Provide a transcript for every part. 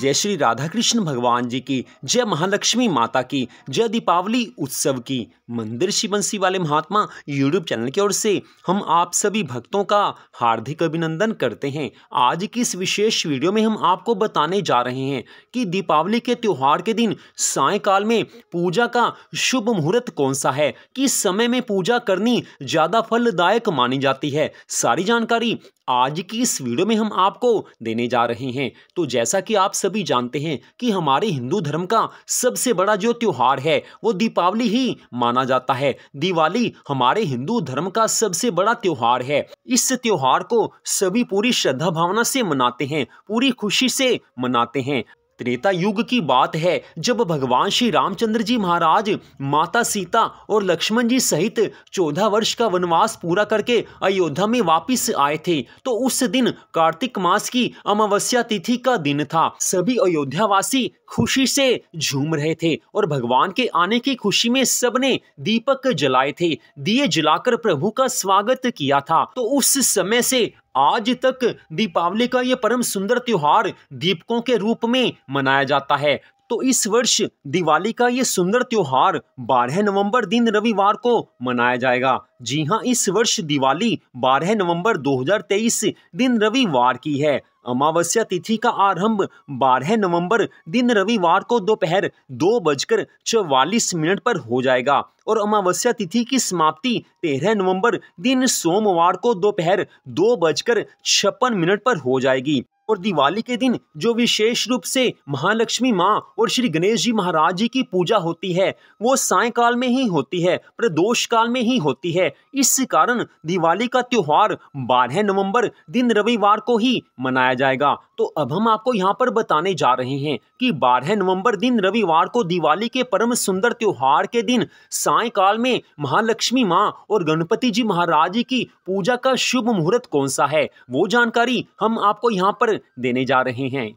जय श्री राधा कृष्ण भगवान जी की जय महालक्ष्मी माता की जय दीपावली उत्सव की मंदिर शिव बंसी वाले महात्मा यूट्यूब चैनल की ओर से हम आप सभी भक्तों का हार्दिक अभिनंदन करते हैं आज की इस विशेष वीडियो में हम आपको बताने जा रहे हैं कि दीपावली के त्यौहार के दिन सायकाल में पूजा का शुभ मुहूर्त कौन सा है किस समय में पूजा करनी ज़्यादा फलदायक मानी जाती है सारी जानकारी आज की इस वीडियो में हम आपको देने जा रहे हैं तो जैसा कि आप सभी जानते हैं कि हमारे हिंदू धर्म का सबसे बड़ा जो त्यौहार है वो दीपावली ही माना जाता है दिवाली हमारे हिंदू धर्म का सबसे बड़ा त्यौहार है इस त्यौहार को सभी पूरी श्रद्धा भावना से मनाते हैं पूरी खुशी से मनाते हैं त्रेता युग की बात है जब भगवान श्री रामचंद्र जी महाराज माता सीता और लक्ष्मण जी सहित चौदह वर्ष का वनवास पूरा करके अयोध्या में वापस आए थे तो उस दिन कार्तिक मास की अमावस्या तिथि का दिन था सभी अयोध्या वासी खुशी से झूम रहे थे और भगवान के आने की खुशी में सबने दीपक जलाए थे दिए जलाकर प्रभु का स्वागत किया था तो उस समय से आज तक दीपावली का ये परम सुंदर त्योहार दीपकों के रूप में मनाया जाता है तो इस वर्ष दिवाली का ये सुंदर त्योहार 12 नवंबर दिन रविवार को मनाया जाएगा जी हाँ इस वर्ष दिवाली 12 नवंबर 2023 दिन रविवार की है अमावस्या तिथि का आरंभ बारह नवंबर दिन रविवार को दोपहर दो बजकर चौवालीस मिनट पर हो जाएगा और अमावस्या तिथि की समाप्ति तेरह नवंबर दिन सोमवार को दोपहर दो बजकर छप्पन मिनट पर हो जाएगी और दिवाली के दिन जो विशेष रूप से महालक्ष्मी माँ और श्री गणेश जी महाराज जी की पूजा होती है वो सायकाल में ही होती है प्रदोष काल में ही होती है इस कारण दिवाली का त्यौहार 12 नवंबर दिन रविवार को ही मनाया जाएगा तो अब हम आपको यहाँ पर बताने जा रहे हैं कि 12 नवंबर दिन रविवार को दिवाली के परम सुंदर त्यौहार के दिन सायकाल में महालक्ष्मी माँ और गणपति जी महाराज जी की पूजा का शुभ मुहूर्त कौन सा है वो जानकारी हम आपको यहाँ पर देने जा रहे हैं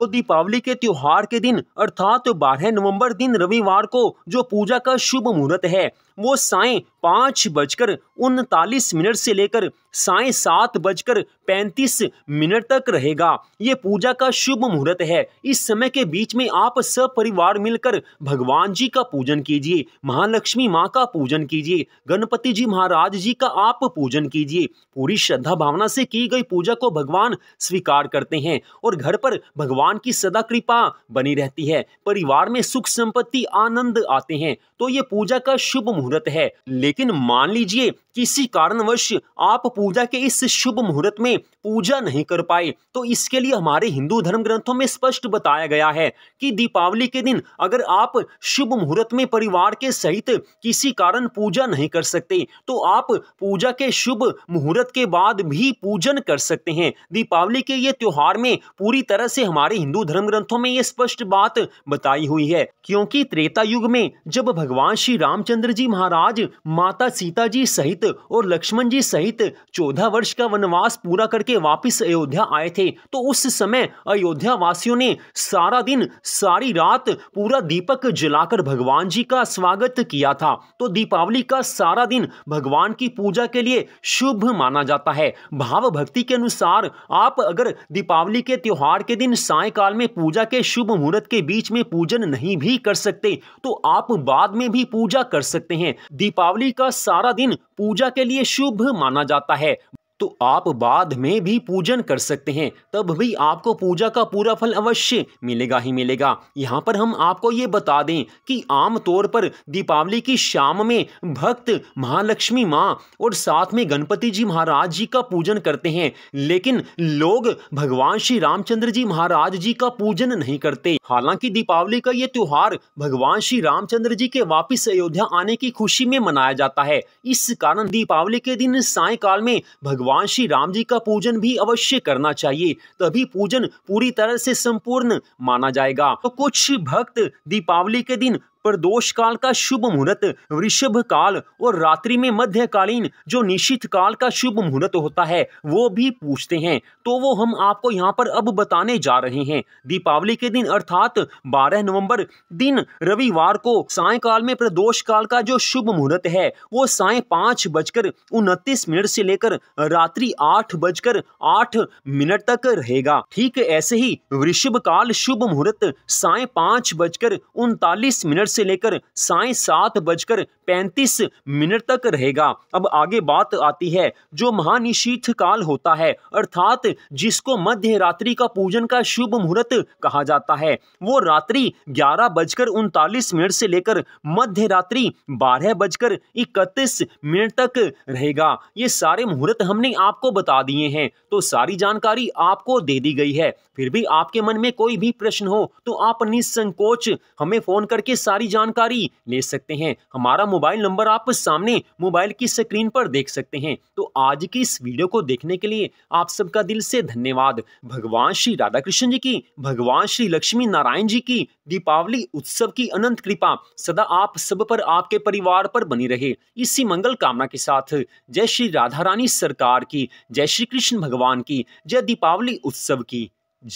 तो दीपावली के त्योहार के दिन अर्थात तो बारह नवंबर दिन रविवार को जो पूजा का शुभ मुहूर्त है वो साय पाँच बजकर उनतालीस मिनट से लेकर साय सात बजकर पैंतीस मिनट तक रहेगा ये पूजा का शुभ मुहूर्त है इस समय के बीच में आप सब परिवार मिलकर भगवान जी का पूजन कीजिए महालक्ष्मी माँ का पूजन कीजिए गणपति जी महाराज जी का आप पूजन कीजिए पूरी श्रद्धा भावना से की गई पूजा को भगवान स्वीकार करते हैं और घर पर भगवान की सदा कृपा बनी रहती है परिवार में सुख संपत्ति आनंद आते हैं तो ये पूजा का शुभ मुहूर्त है लेकिन मान लीजिए किसी कारणवश आप पूजा के इस शुभ मुहूर्त में पूजा नहीं कर पाए तो इसके लिए हमारे हिंदू धर्म ग्रंथों में स्पष्ट बताया गया है कि दीपावली के दिन अगर आप शुभ मुहूर्त में परिवार के सहित किसी कारण पूजा नहीं कर सकते तो आप पूजा के शुभ मुहूर्त के बाद भी पूजन कर सकते हैं दीपावली के ये त्योहार में पूरी तरह से हमारे हिंदू धर्म ग्रंथों में ये स्पष्ट बात बताई हुई है क्योंकि त्रेता युग में जब भगवान श्री रामचंद्र जी महाराज माता सीता जी सहित सहित और लक्ष्मण जी सहित चौदह वर्ष का वनवास पूरा करके वापस अयोध्या आए थे तो उस समय अयोध्या वासियों ने सारा दिन सारी रात पूरा दीपक जलाकर भगवान जी का स्वागत किया था तो दीपावली का सारा दिन भगवान की पूजा के लिए शुभ माना जाता है भाव भक्ति के अनुसार आप अगर दीपावली के त्योहार के दिन सायकाल में पूजा के शुभ मुहूर्त के बीच में पूजन नहीं भी कर सकते तो आप बाद में भी पूजा कर सकते हैं दीपावली का सारा दिन पूजा पूजा के लिए शुभ माना जाता है तो आप बाद में भी पूजन कर सकते हैं तब भी आपको पूजा का पूरा फल अवश्य मिलेगा ही मिलेगा यहाँ पर हम आपको ये बता दें कि तौर पर दीपावली की शाम में भक्त महालक्ष्मी माँ और साथ में गणपति जी महाराज जी का पूजन करते हैं लेकिन लोग भगवान श्री रामचंद्र जी महाराज जी का पूजन नहीं करते हालांकि दीपावली का ये त्योहार भगवान श्री रामचंद्र जी के वापिस अयोध्या आने की खुशी में मनाया जाता है इस कारण दीपावली के दिन सायकाल में भगवान भगवान श्री राम जी का पूजन भी अवश्य करना चाहिए तभी पूजन पूरी तरह से संपूर्ण माना जाएगा तो कुछ भक्त दीपावली के दिन प्रदोष काल का शुभ मुहूर्त वृषभ काल और रात्रि में मध्यकालीन जो निश्चित काल का शुभ मुहूर्त होता है वो भी पूछते हैं तो वो हम आपको यहाँ पर अब बताने जा रहे हैं दीपावली के दिन अर्थात 12 नवंबर दिन रविवार को सायकाल में प्रदोष काल का जो शुभ मुहूर्त है वो साय पाँच बजकर उनतीस मिनट से लेकर रात्रि आठ बजकर आठ मिनट तक रहेगा ठीक ऐसे ही वृषभ काल शुभ मुहूर्त साय पाँच बजकर उनतालीस मिनट से लेकर साय सात बजकर पैंतीस मिनट तक रहेगा अब आगे बात आती है जो महानिशीत काल होता है अर्थात जिसको मध्य रात्रि का पूजन का शुभ मुहूर्त कहा जाता है वो रात्रि ग्यारह बजकर उनतालीस मिनट से लेकर मध्य रात्रि बारह बजकर इकतीस मिनट तक रहेगा ये सारे मुहूर्त हमने आपको बता दिए हैं तो सारी जानकारी आपको दे दी गई है फिर भी आपके मन में कोई भी प्रश्न हो तो आप निसंकोच हमें फोन करके सारी सारी जानकारी ले सकते हैं हमारा मोबाइल नंबर आप सामने मोबाइल की स्क्रीन पर देख सकते हैं तो आज की इस वीडियो को देखने के लिए आप सबका दिल से धन्यवाद भगवान श्री राधा कृष्ण जी की भगवान श्री लक्ष्मी नारायण जी की दीपावली उत्सव की अनंत कृपा सदा आप सब पर आपके परिवार पर बनी रहे इसी मंगल कामना के साथ जय श्री राधा रानी सरकार की जय श्री कृष्ण भगवान की जय दीपावली उत्सव की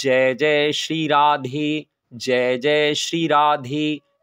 जय जय श्री राधे जय जय श्री राधे